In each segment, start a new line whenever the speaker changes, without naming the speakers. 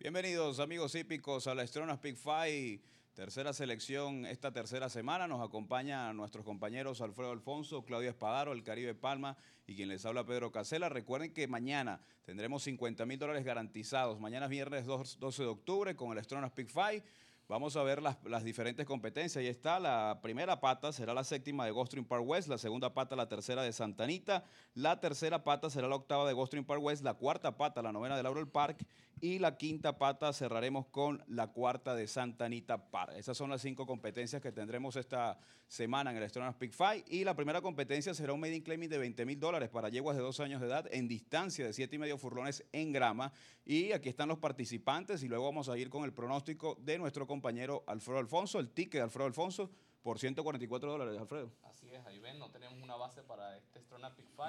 Bienvenidos amigos hípicos a la Estronas Pick Five, tercera selección esta tercera semana. Nos acompañan nuestros compañeros Alfredo Alfonso, Claudia Espadaro, el Caribe Palma y quien les habla Pedro Casela. Recuerden que mañana tendremos 50 mil dólares garantizados. Mañana es viernes 12 de octubre con el Estronas Pick Five. Vamos a ver las, las, diferentes competencias. Ahí está, la primera pata será la séptima de Gulfstream Park West, la segunda pata la tercera de Santanita, la tercera pata será la octava de Gulfstream Park West, la cuarta pata la novena de Laurel Park y la quinta pata cerraremos con la cuarta de Santa Anita Par. Esas son las cinco competencias que tendremos esta semana en el Strona Pick Five. Y la primera competencia será un Made Claiming de 20 mil dólares para yeguas de dos años de edad en distancia de siete y medio furlones en grama. Y aquí están los participantes y luego vamos a ir con el pronóstico de nuestro compañero Alfredo Alfonso, el ticket de Alfredo Alfonso por 144 dólares, Alfredo.
Así es, ahí ven, no tenemos una base para este Strona Pick 5.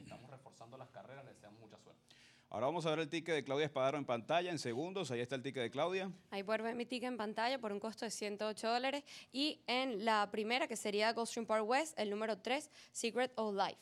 Estamos reforzando las carreras, les deseamos mucha suerte.
Ahora vamos a ver el ticket de Claudia Espadaro en pantalla en segundos. Ahí está el ticket de Claudia.
Ahí vuelve mi ticket en pantalla por un costo de 108 dólares. Y en la primera, que sería Goldstream Park West, el número 3, Secret of Life.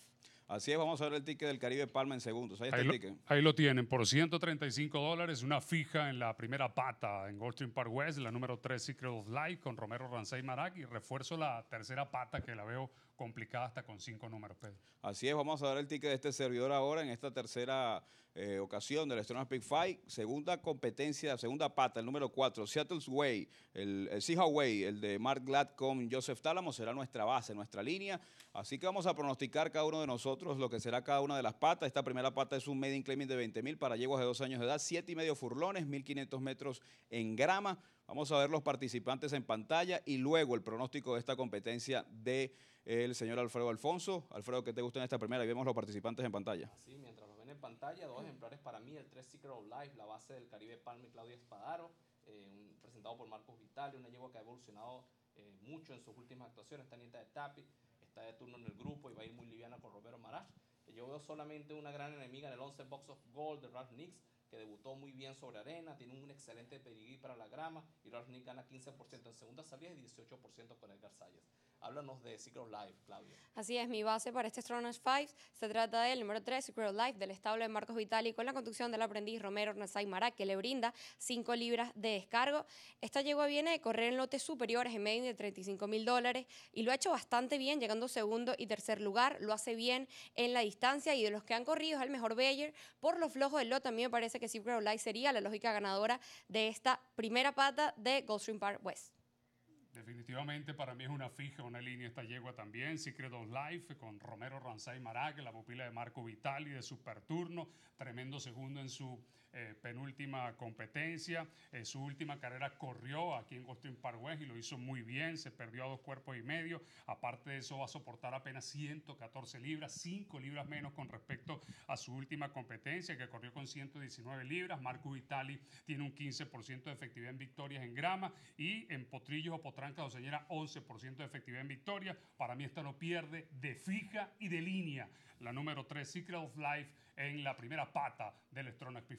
Así es, vamos a ver el ticket del Caribe Palma en segundos. Ahí está el ticket.
ahí lo tienen, por 135 dólares, una fija en la primera pata en Goldstream Park West, la número 3 Secret of Life con Romero Rancey Marac y refuerzo la tercera pata que la veo complicada hasta con cinco números, Pedro.
Así es, vamos a dar el ticket de este servidor ahora en esta tercera eh, ocasión del la Pick Fight. Segunda competencia, segunda pata, el número cuatro, Seattle's Way, el, el Way, el de Mark Gladcom Joseph Tálamo, será nuestra base, nuestra línea. Así que vamos a pronosticar cada uno de nosotros lo que será cada una de las patas. Esta primera pata es un in claiming de 20 mil para yeguas de dos años de edad, siete y medio furlones, 1500 metros en grama. Vamos a ver los participantes en pantalla y luego el pronóstico de esta competencia de el señor Alfredo Alfonso. Alfredo, ¿qué te gusta en esta primera? Y vemos los participantes en pantalla.
Sí, mientras los ven en pantalla, dos ejemplares para mí, el 3 Secret of Life, la base del Caribe Palme y Claudia Espadaro, eh, presentado por Marcos Vitali, una yegua que ha evolucionado eh, mucho en sus últimas actuaciones, está nieta de Tapi, está de turno en el grupo y va a ir muy liviana con Roberto Marash. Yo veo solamente una gran enemiga en el 11 Box of Gold de Ralph Nix, que debutó muy bien sobre arena, tiene un excelente pedigrí para la grama y Ralph Nix gana 15% en segunda salida y 18% con el Salles. Háblanos de Secret Life, Claudia.
Así es, mi base para este Astronauts 5 se trata del número 3, Secret Life, del establo de Marcos Vitali, con la conducción del aprendiz Romero Nasai que le brinda 5 libras de descargo. Esta yegua viene de correr en lotes superiores en medio de 35 mil dólares y lo ha hecho bastante bien, llegando segundo y tercer lugar. Lo hace bien en la distancia y de los que han corrido es el mejor Bayer. Por lo flojo del lote, a mí me parece que Secret Life sería la lógica ganadora de esta primera pata de Goldstream Park West.
Definitivamente para mí es una fija, una línea esta yegua también. Secret of Life con Romero Ranzai Marag, la pupila de Marco Vitali de Superturno, tremendo segundo en su eh, penúltima competencia. Eh, su última carrera corrió aquí en Gostín Park y lo hizo muy bien, se perdió a dos cuerpos y medio. Aparte de eso va a soportar apenas 114 libras, 5 libras menos con respecto a su última competencia que corrió con 119 libras. Marco Vitali tiene un 15% de efectividad en victorias en grama y en potrillos o potrillos Franca Doceñera, 11% de efectividad en victoria. Para mí esta no pierde de fija y de línea la número 3, Secret of Life, en la primera pata del Electronic p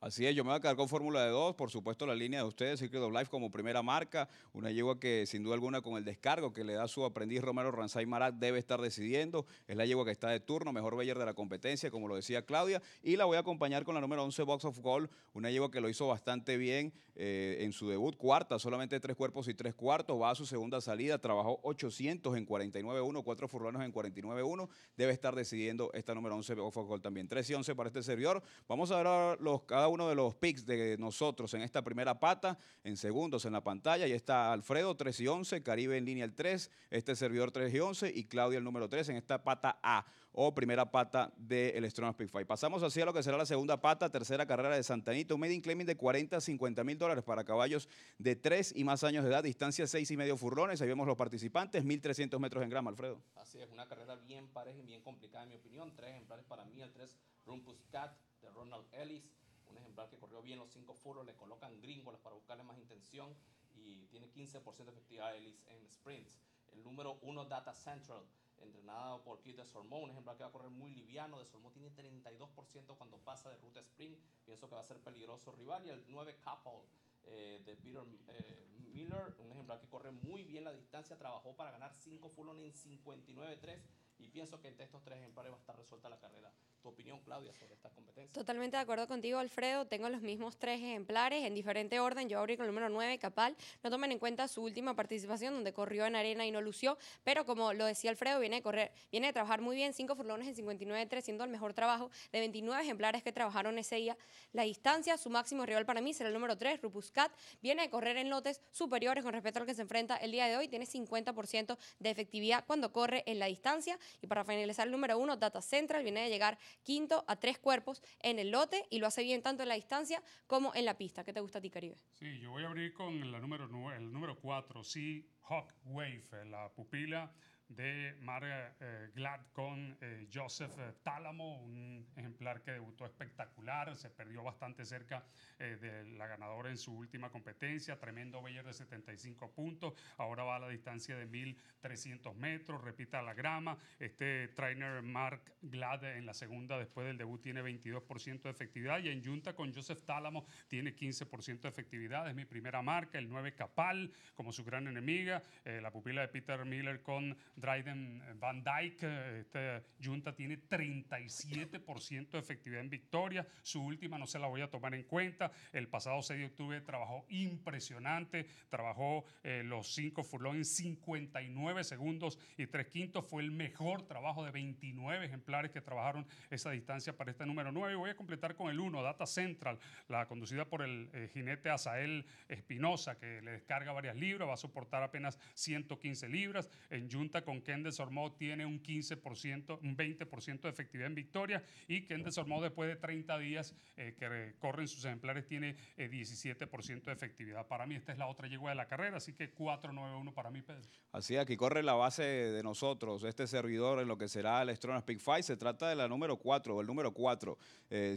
Así es, yo me voy a quedar con Fórmula de 2, por supuesto la línea de ustedes, Secret of Life como primera marca, una yegua que sin duda alguna con el descargo que le da su aprendiz Romero Ranzay Marat debe estar decidiendo, es la yegua que está de turno, mejor Bayer de la competencia, como lo decía Claudia, y la voy a acompañar con la número 11, Box of Gold, una yegua que lo hizo bastante bien eh, en su debut, cuarta, solamente tres cuerpos y tres cuartos, va a su segunda salida, trabajó 800 en 49-1, cuatro furranos en 49.1, debe estar de presidiendo esta número 11 también. 3 y 11 para este servidor. Vamos a ver los, cada uno de los picks de nosotros en esta primera pata, en segundos en la pantalla. Ahí está Alfredo 3 y 11, Caribe en línea el 3, este servidor 3 y 11 y Claudia el número 3 en esta pata A o primera pata del de Strong Speedfire. Pasamos así a lo que será la segunda pata, tercera carrera de Santanito, un made claiming de 40 a 50 mil dólares para caballos de 3 y más años de edad, distancia 6 y medio furlones, ahí vemos los participantes, 1300 metros en grama, Alfredo.
Así es, una carrera bien pareja y bien complicada en mi opinión, tres ejemplares para mí, el 3 Rumpus Cat de Ronald Ellis, un ejemplar que corrió bien los 5 furros le colocan gringolas para buscarle más intención y tiene 15% de efectividad Ellis en sprints. El número 1 Data Central entrenado por Keith Desormó, un ejemplar que va a correr muy liviano, Desormó tiene 32% cuando pasa de ruta sprint, pienso que va a ser peligroso rival, y el 9 couple eh, de Peter eh, Miller, un ejemplar que corre muy bien la distancia, trabajó para ganar 5 full en 59-3, y pienso que entre estos tres ejemplares va a estar resuelta la carrera opinión, Claudia, sobre esta competencia Totalmente de acuerdo
contigo, Alfredo. Tengo los mismos tres ejemplares en diferente orden. Yo abrí con el número 9, Capal. No tomen en cuenta su última participación, donde corrió en arena y no lució, pero como lo decía Alfredo, viene de correr, viene de trabajar muy bien, cinco furlones en 59.3, siendo el mejor trabajo de 29 ejemplares que trabajaron ese día. La distancia, su máximo rival para mí será el número 3, Rupuscat. Viene de correr en lotes superiores con respecto al que se enfrenta el día de hoy. Tiene 50% de efectividad cuando corre en la distancia. Y para finalizar, el número 1, Data Central, viene de llegar quinto a tres cuerpos en el lote y lo hace bien tanto en la distancia como en la pista. ¿Qué te gusta a ti, Caribe?
Sí, yo voy a abrir con la número, el número 4, sí, Hawk Wave, la pupila de Mark eh, eh, Glad con eh, Joseph Tálamo, un ejemplar que debutó espectacular, se perdió bastante cerca de la ganadora en su última competencia, tremendo Bayer de 75 puntos, ahora va a la distancia de 1300 metros, repita la grama, este trainer Mark Glad en la segunda después del debut tiene 22% de efectividad y en Junta con Joseph Tálamo tiene 15% de efectividad, es mi primera marca, el 9 Capal como su gran enemiga, la pupila de Peter Miller con Dryden eh, Van Dyke. Eh, esta Junta tiene 37% de efectividad en victoria. Su última no se la voy a tomar en cuenta. El pasado 6 de octubre trabajó impresionante. Trabajó eh, los 5 furlong en 59 segundos y 3 quintos. Fue el mejor trabajo de 29 ejemplares que trabajaron esa distancia para este número 9. Voy a completar con el 1, Data Central, la conducida por el jinete Asael Espinosa, que le descarga varias libras, va a soportar apenas 115 libras. En Junta con Ken Desormó tiene un 15%, un 20% de efectividad en victoria y Ken Desormó después de 30 días eh, que corren sus ejemplares tiene 17% eh, de efectividad. Para mí esta es la otra yegua de la carrera, así que 4-9-1 para mí, Pedro.
Así aquí corre la base de nosotros, este servidor en lo que será el Stronas Pick Five, se trata de la número 4, el número 4, eh,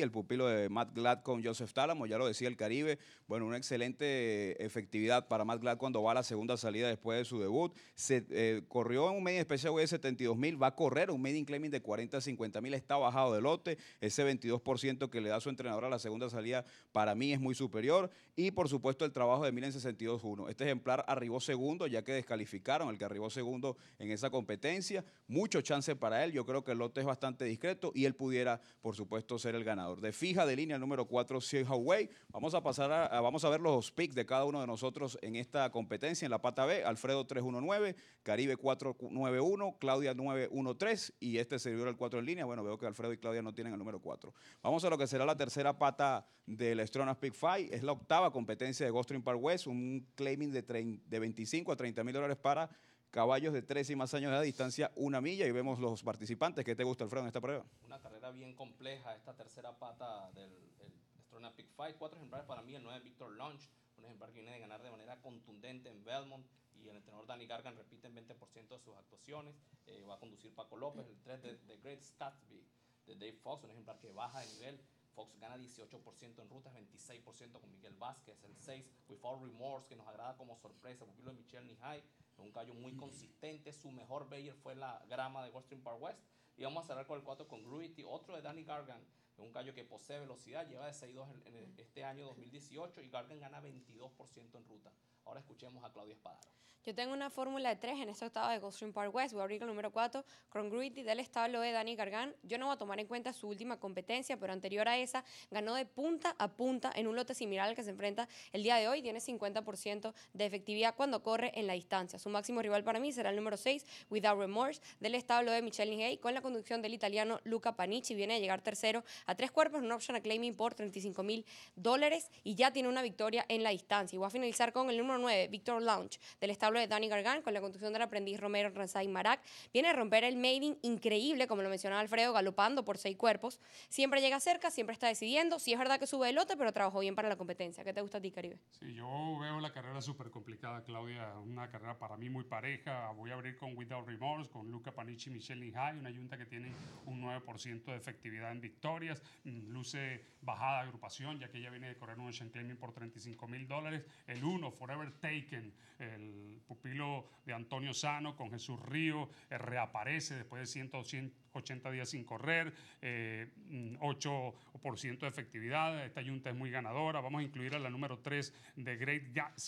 el pupilo de Matt Glad con Joseph Talamo, ya lo decía el Caribe, bueno, una excelente efectividad para Matt Glad cuando va a la segunda salida después de su debut. Se, eh, eh, corrió en un medio especial de 72 mil, va a correr un median claiming de 40 a 50 mil, está bajado de lote, ese 22% que le da su entrenador a la segunda salida para mí es muy superior y por supuesto el trabajo de Milen 1 Este ejemplar arribó segundo ya que descalificaron el que arribó segundo en esa competencia, mucho chance para él, yo creo que el lote es bastante discreto y él pudiera por supuesto ser el ganador. De fija de línea número 4, Way, vamos a pasar a, vamos a ver los picks de cada uno de nosotros en esta competencia, en la pata B, Alfredo 319, Caribe 491, Claudia 913 y este servidor el 4 en línea. Bueno, veo que Alfredo y Claudia no tienen el número 4. Vamos a lo que será la tercera pata del Strona Pick Five. Es la octava competencia de Ghost Stream Park West, un claiming de, 25 a 30 mil dólares para caballos de 13 y más años de distancia una milla. Y vemos los participantes. ¿Qué te gusta, Alfredo, en esta prueba?
Una carrera bien compleja, esta tercera pata del Strona Pick Five. Cuatro ejemplares para mí, el 9 Victor Launch, un ejemplar que viene de ganar de manera contundente en Belmont y el entrenador Danny Gargan repite el 20% de sus actuaciones. Eh, va a conducir Paco López, el 3 de, Great Statsby, de Dave Fox, un ejemplar que baja de nivel. Fox gana 18% en rutas, 26% con Miguel Vázquez, el 6 Without Remorse, que nos agrada como sorpresa, lo de Michelle Nihai, un callo muy consistente, su mejor Bayer fue la grama de Western Park West, y vamos a cerrar con el 4 con Gruity, otro de Danny Gargan, es un gallo que posee velocidad, lleva de 6-2 en, este año 2018 y Gargan gana 22% en ruta. Ahora escuchemos a Claudia Espadaro.
Yo tengo una Fórmula de 3 en este estado de Goldstream Park West. Voy a abrir el número 4, Congruity del establo de Dani Gargan. Yo no voy a tomar en cuenta su última competencia, pero anterior a esa ganó de punta a punta en un lote similar al que se enfrenta el día de hoy. Tiene 50% de efectividad cuando corre en la distancia. Su máximo rival para mí será el número 6, Without Remorse, del establo de Michelle Hay, con la conducción del italiano Luca Panici. Viene a llegar tercero a tres cuerpos una un option a claiming por 35 mil dólares y ya tiene una victoria en la distancia. Y voy a finalizar con el número 9, Victor Launch, del establo de Danny Gargan, con la conducción del aprendiz Romero Ransay Marac. Viene a romper el maiden increíble, como lo mencionaba Alfredo, galopando por seis cuerpos. Siempre llega cerca, siempre está decidiendo. Sí es verdad que sube el lote, pero trabajó bien para la competencia. ¿Qué te gusta a ti, Caribe?
Sí, yo veo la carrera súper complicada, Claudia. Una carrera para mí muy pareja. Voy a abrir con Without Remorse, con Luca Panici y Michelle High, una yunta que tiene un 9% de efectividad en victorias Mm, luce bajada agrupación, ya que ella viene de correr un Ocean por 35 mil dólares. El 1, Forever Taken, el pupilo de Antonio Sano con Jesús Río, eh, reaparece después de 100, 100 80 días sin correr, 8% eh, mm, de efectividad. Esta yunta es muy ganadora. Vamos a incluir a la número 3 de Great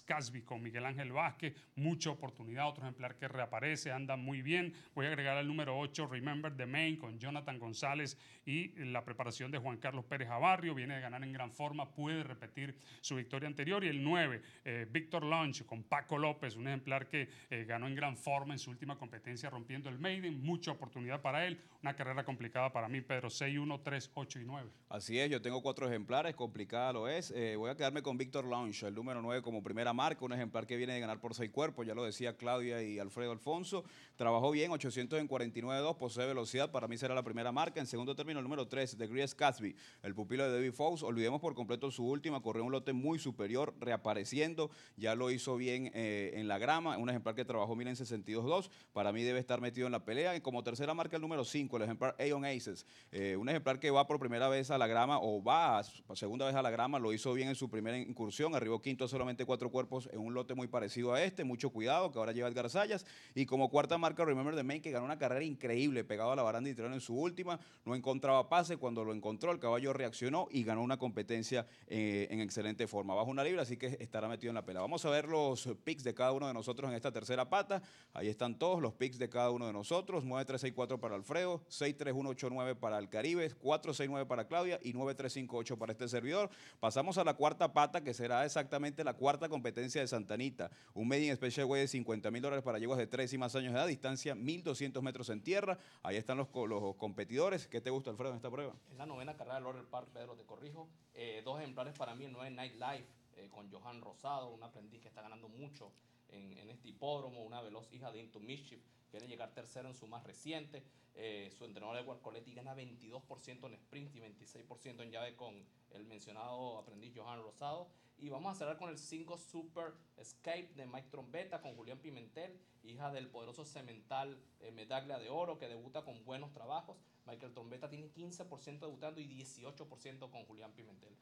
Casby con Miguel Ángel Vázquez. Mucha oportunidad, otro ejemplar que reaparece, anda muy bien. Voy a agregar al número 8 Remember the Main con Jonathan González y la preparación de Juan Carlos Pérez Abarrio. Viene de ganar en gran forma, puede repetir su victoria anterior. Y el 9, eh, Víctor Lunch con Paco López, un ejemplar que eh, ganó en gran forma en su última competencia rompiendo el Maiden. Mucha oportunidad para él una carrera complicada para mí, Pedro. 6, 1, 3, 8 y 9.
Así es, yo tengo cuatro ejemplares, complicada lo es. Eh, voy a quedarme con Víctor Launch, el número 9 como primera marca, un ejemplar que viene de ganar por seis cuerpos, ya lo decía Claudia y Alfredo Alfonso. Trabajó bien, 849 en posee velocidad, para mí será la primera marca. En segundo término, el número 3, The Grease Casby el pupilo de David Fox. Olvidemos por completo su última, corrió un lote muy superior, reapareciendo, ya lo hizo bien eh, en la grama, un ejemplar que trabajó mil en 2 para mí debe estar metido en la pelea. Y como tercera marca, el número 5, el ejemplar Aon Aces. Eh, un ejemplar que va por primera vez a la grama o va segunda vez a la grama, lo hizo bien en su primera incursión, arribó quinto solamente cuatro cuerpos en un lote muy parecido a este, mucho cuidado, que ahora lleva Edgar Sayas. Y como cuarta marca, Remember the Main, que ganó una carrera increíble, pegado a la baranda y en su última, no encontraba pase, cuando lo encontró el caballo reaccionó y ganó una competencia eh, en excelente forma. Bajo una libra, así que estará metido en la pela Vamos a ver los picks de cada uno de nosotros en esta tercera pata. Ahí están todos los picks de cada uno de nosotros. mueve 3, para Alfredo, 63189 para el Caribe, 469 para Claudia y 9358 para este servidor. Pasamos a la cuarta pata, que será exactamente la cuarta competencia de Santanita. Un medium special way de 50 mil dólares para yeguas de 3 y más años de edad, distancia 1200 metros en tierra. Ahí están los, los competidores. ¿Qué te gusta, Alfredo, en esta prueba?
Es la novena carrera de Laurel Park, Pedro, te corrijo. Eh, dos ejemplares para mí, el 9 Night Life, eh, con Johan Rosado, un aprendiz que está ganando mucho en, este hipódromo, una veloz hija de Into Mischief, quiere llegar tercero en su más reciente. Eh, su entrenador Edward Coletti gana 22% en sprint y 26% en llave con el mencionado aprendiz Johan Rosado. Y vamos a cerrar con el 5 Super Escape de Mike Trombetta con Julián Pimentel, hija del poderoso cemental eh, Medaglia de Oro que debuta con buenos trabajos. Michael Trombetta tiene 15% debutando y 18% con Julián Pimentel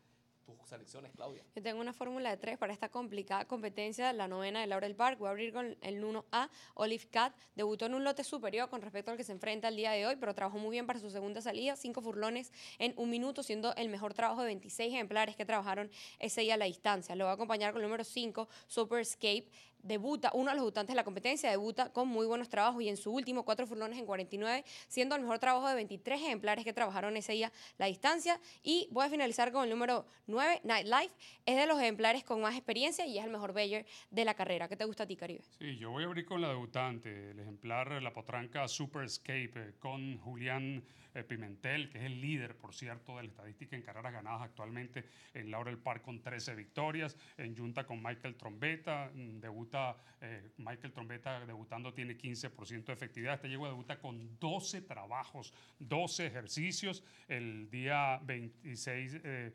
tus selecciones, Claudia.
Yo tengo una fórmula de tres para esta complicada competencia, la novena de Laurel Park. Voy a abrir con el 1A. Olive Cat debutó en un lote superior con respecto al que se enfrenta el día de hoy, pero trabajó muy bien para su segunda salida, cinco furlones en un minuto, siendo el mejor trabajo de 26 ejemplares que trabajaron ese día a la distancia. Lo va a acompañar con el número 5, Super Escape debuta, uno de los debutantes de la competencia, debuta con muy buenos trabajos y en su último cuatro furlones en 49, siendo el mejor trabajo de 23 ejemplares que trabajaron ese día la distancia. Y voy a finalizar con el número 9, Nightlife, es de los ejemplares con más experiencia y es el mejor Bayer de la carrera. ¿Qué te gusta a ti, Caribe?
Sí, yo voy a abrir con la debutante, el ejemplar La Potranca Super Escape, eh, con Julián eh, Pimentel, que es el líder, por cierto, de la estadística en carreras ganadas actualmente en Laurel Park con 13 victorias, en Junta con Michael Trombeta, mm, debuta eh, Michael Trombeta debutando tiene 15% de efectividad, este llegó a debuta con 12 trabajos, 12 ejercicios, el día 26 eh,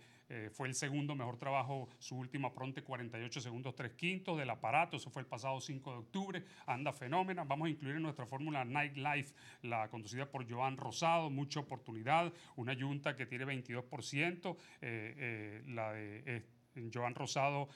fue el segundo mejor trabajo, su última pronte 48 segundos 3 quintos del aparato, eso fue el pasado 5 de octubre, anda fenómena, vamos a incluir en nuestra fórmula Nightlife, la conducida por Joan Rosado, mucha oportunidad, una junta que tiene 22%, eh, eh, la de Joan Rosado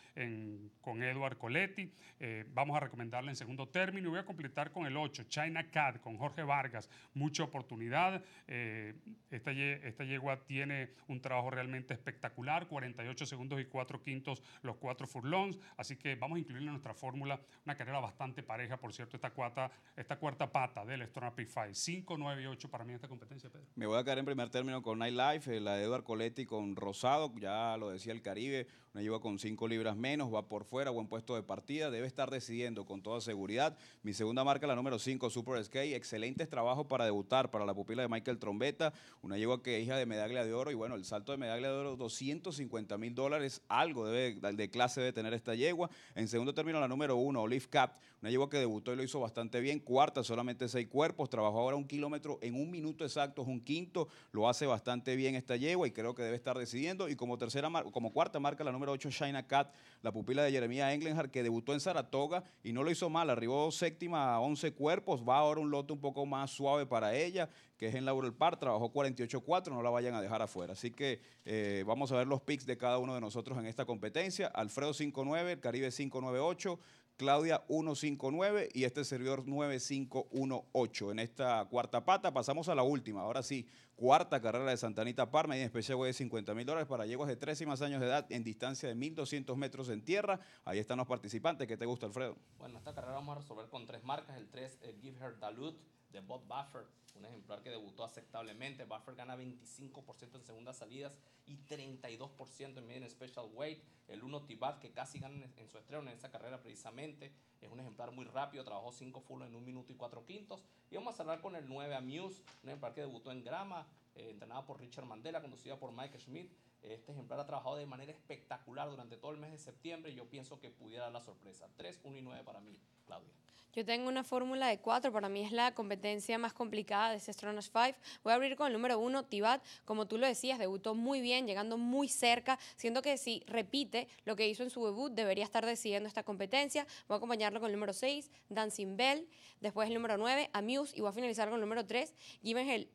con Eduard Coletti. Eh, vamos a recomendarle en segundo término. Y voy a completar con el 8, China Cat, con Jorge Vargas. Mucha oportunidad. Eh, esta, esta yegua tiene un trabajo realmente espectacular, 48 segundos y 4 quintos los cuatro furlongs. Así que vamos a incluirle en nuestra fórmula una carrera bastante pareja, por cierto, esta cuarta, esta cuarta pata del p 5, 9 y 8 para mí esta competencia, Pedro.
Me voy a quedar en primer término con Nightlife, eh, la de Eduard Coletti con Rosado, ya lo decía el Caribe, una yegua con 5 libras menos, va por fuera, buen puesto de partida, debe estar decidiendo con toda seguridad. Mi segunda marca, la número 5, Super Skate, excelentes trabajos para debutar para la pupila de Michael Trombeta, una yegua que es hija de medalla de oro y bueno, el salto de medalla de oro, 250 mil dólares, algo debe, de clase debe tener esta yegua. En segundo término, la número 1, Olive Cap, una yegua que debutó y lo hizo bastante bien, cuarta, solamente seis cuerpos, trabajó ahora un kilómetro en un minuto exacto, es un quinto, lo hace bastante bien esta yegua y creo que debe estar decidiendo. Y como tercera como cuarta marca, la número 8, Cat, la pupila de Jeremiah Englenhard, que debutó en Saratoga y no lo hizo mal. Arribó séptima a 11 cuerpos. Va ahora un lote un poco más suave para ella, que es en Laurel Park. Trabajó 48-4, no la vayan a dejar afuera. Así que eh, vamos a ver los picks de cada uno de nosotros en esta competencia. Alfredo 5-9, el Caribe 598 9 Claudia 159 y este servidor 9518. En esta cuarta pata pasamos a la última, ahora sí, cuarta carrera de Santanita Parma y en especial de 50 mil dólares para yeguas de 13 y más años de edad en distancia de 1200 metros en tierra. Ahí están los participantes. ¿Qué te gusta, Alfredo?
Bueno, esta carrera vamos a resolver con tres marcas: el 3, Give Her Dalut de Bob Buffer, un ejemplar que debutó aceptablemente. Buffer gana 25% en segundas salidas y 32% en en special weight. El 1 Tibat, que casi gana en su estreno en esa carrera precisamente, es un ejemplar muy rápido, trabajó 5 full en 1 minuto y 4 quintos. Y vamos a cerrar con el 9 Amuse, un ejemplar que debutó en grama, eh, entrenado por Richard Mandela, conducida por Mike Schmidt. Este ejemplar ha trabajado de manera espectacular durante todo el mes de septiembre yo pienso que pudiera dar la sorpresa. 3, 1 y 9 para mí, Claudia.
Yo tengo una fórmula de cuatro, para mí es la competencia más complicada de Cestronos 5. Voy a abrir con el número uno, Tibat. Como tú lo decías, debutó muy bien, llegando muy cerca. Siento que si repite lo que hizo en su debut, debería estar decidiendo esta competencia. Voy a acompañarlo con el número 6, Dancing Bell. Después el número 9, Amuse. Y voy a finalizar con el número 3, Given el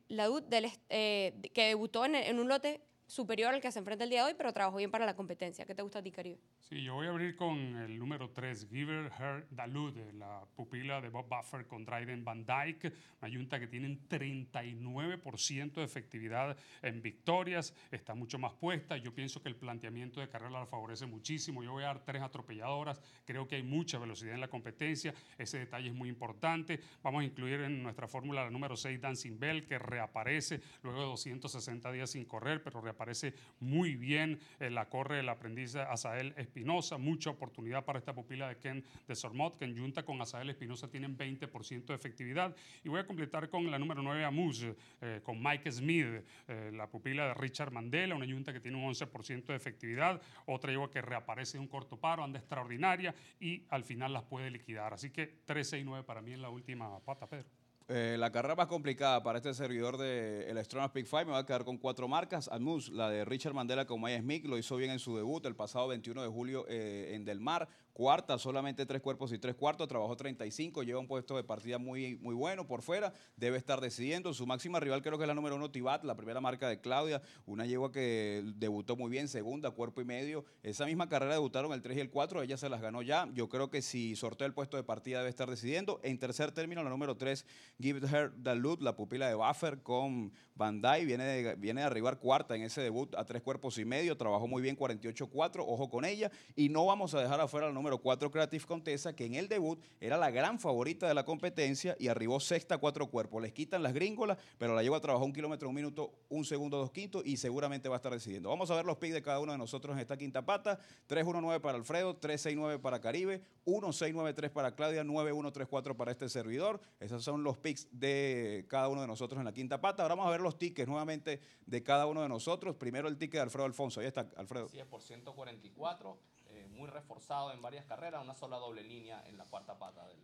del, eh, que debutó en un lote superior al que se enfrenta el día de hoy, pero trabajó bien para la competencia. ¿Qué te gusta a ti, Caribe?
Sí, yo voy a abrir con el número 3, Giver Her Dalud, la pupila de Bob Buffer con Dryden Van Dyke, Una yunta que tienen 39% de efectividad en victorias, está mucho más puesta. Yo pienso que el planteamiento de carrera la favorece muchísimo. Yo voy a dar tres atropelladoras, creo que hay mucha velocidad en la competencia, ese detalle es muy importante. Vamos a incluir en nuestra fórmula la número 6, Dancing Bell, que reaparece luego de 260 días sin correr, pero reaparece parece muy bien. Eh, la corre la aprendiz Asael Espinosa. Mucha oportunidad para esta pupila de Ken de Sormot, que en junta con Asael Espinosa tienen 20% de efectividad. Y voy a completar con la número 9, Amuz, eh, con Mike Smith, eh, la pupila de Richard Mandela, una junta que tiene un 11% de efectividad. Otra lleva que reaparece de un corto paro, anda extraordinaria y al final las puede liquidar. Así que 3, 6, 9 para mí en la última pata, Pedro.
Eh, la carrera más complicada para este servidor de Astronauts Pick 5 me va a quedar con cuatro marcas. Anus, la de Richard Mandela con Maya Smith, lo hizo bien en su debut el pasado 21 de julio eh, en Del Mar, cuarta, solamente tres cuerpos y tres cuartos, trabajó 35, lleva un puesto de partida muy, muy bueno por fuera, debe estar decidiendo. Su máxima rival creo que es la número uno, Tibat, la primera marca de Claudia, una yegua que debutó muy bien, segunda, cuerpo y medio. Esa misma carrera debutaron el 3 y el 4, ella se las ganó ya. Yo creo que si sorteó el puesto de partida debe estar decidiendo. En tercer término, la número 3, Give Her the Loot, la pupila de Buffer con Bandai, viene de, viene de arribar cuarta en ese debut a tres cuerpos y medio, trabajó muy bien 48-4, ojo con ella, y no vamos a dejar afuera la número pero 4 Creative Contessa, que en el debut era la gran favorita de la competencia y arribó sexta a cuatro cuerpos. Les quitan las gringolas, pero la lleva a trabajar un kilómetro, un minuto, un segundo, dos quintos y seguramente va a estar decidiendo. Vamos a ver los picks de cada uno de nosotros en esta quinta pata. 319 para Alfredo, 369 para Caribe, 1693 para Claudia, 9134 para este servidor. Esos son los picks de cada uno de nosotros en la quinta pata. Ahora vamos a ver los tickets nuevamente de cada uno de nosotros. Primero el ticket de Alfredo Alfonso. Ahí está, Alfredo.
100 por 144. Eh, muy reforzado en varias carreras, una sola doble línea en la cuarta pata del,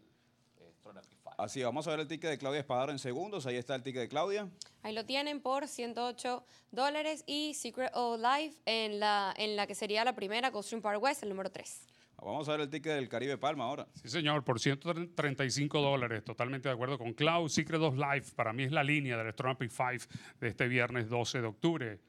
eh,
Así, vamos a ver el ticket de Claudia Espadaro en segundos. Ahí está el ticket de Claudia.
Ahí lo tienen por 108 dólares y Secret of Life en la, en la que sería la primera, Stream Park West, el número 3.
Vamos a ver el ticket del Caribe Palma ahora. Sí, señor, por 135 dólares. Totalmente de acuerdo con Cloud, Secret of Life para mí es la línea del p 5 de este viernes 12 de octubre.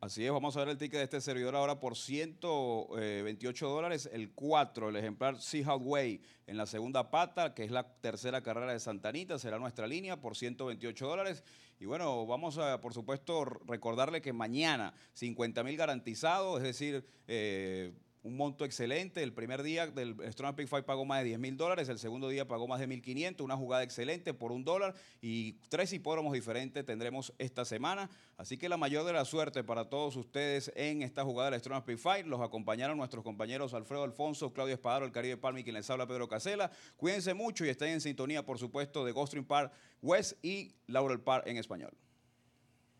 Así es, vamos a ver el ticket de este servidor ahora por 128 eh, dólares, el 4, el ejemplar Seahawk Way en la segunda pata, que es la tercera carrera de Santanita, será nuestra línea por 128 dólares. Y bueno, vamos a, por supuesto, recordarle que mañana 50 mil garantizados, es decir, eh, un monto excelente. El primer día del Strong Fight pagó más de 10 mil dólares, el segundo día pagó más de 1.500, una jugada excelente por un dólar y tres hipódromos diferentes tendremos esta semana. Así que la mayor de la suerte para todos ustedes en esta jugada del Strong Fight. Los acompañaron nuestros compañeros Alfredo Alfonso, Claudio Espadaro, el Caribe Palmi, quien les habla Pedro Casela. Cuídense mucho y estén en sintonía, por supuesto, de Ghost Park West y Laurel Park en español.